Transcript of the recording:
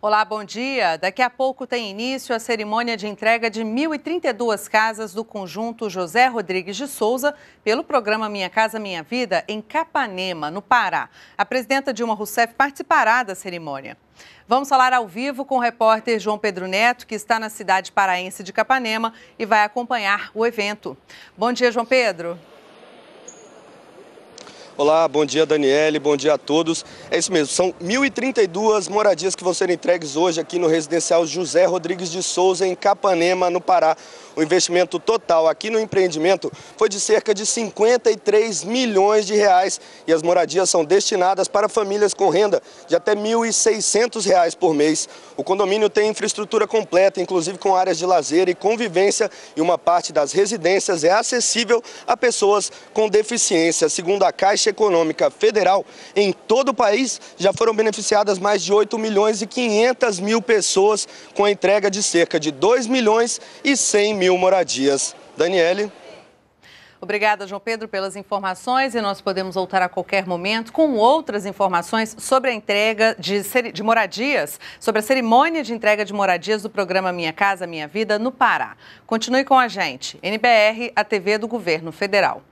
Olá, bom dia. Daqui a pouco tem início a cerimônia de entrega de 1.032 casas do conjunto José Rodrigues de Souza pelo programa Minha Casa Minha Vida em Capanema, no Pará. A presidenta Dilma Rousseff participará da cerimônia. Vamos falar ao vivo com o repórter João Pedro Neto, que está na cidade paraense de Capanema e vai acompanhar o evento. Bom dia, João Pedro. Olá, bom dia Daniele, bom dia a todos. É isso mesmo, são 1.032 moradias que vão ser entregues hoje aqui no residencial José Rodrigues de Souza, em Capanema, no Pará. O investimento total aqui no empreendimento foi de cerca de 53 milhões de reais e as moradias são destinadas para famílias com renda de até R$ 1.600 reais por mês. O condomínio tem infraestrutura completa, inclusive com áreas de lazer e convivência e uma parte das residências é acessível a pessoas com deficiência. Segundo a Caixa Caixa Econômica Federal, em todo o país já foram beneficiadas mais de 8 milhões e 500 mil pessoas com a entrega de cerca de 2 milhões e 100 mil moradias. Daniele. Obrigada, João Pedro, pelas informações e nós podemos voltar a qualquer momento com outras informações sobre a entrega de, de, moradias, sobre a cerimônia de entrega de moradias do programa Minha Casa Minha Vida no Pará. Continue com a gente, NBR, a TV do Governo Federal.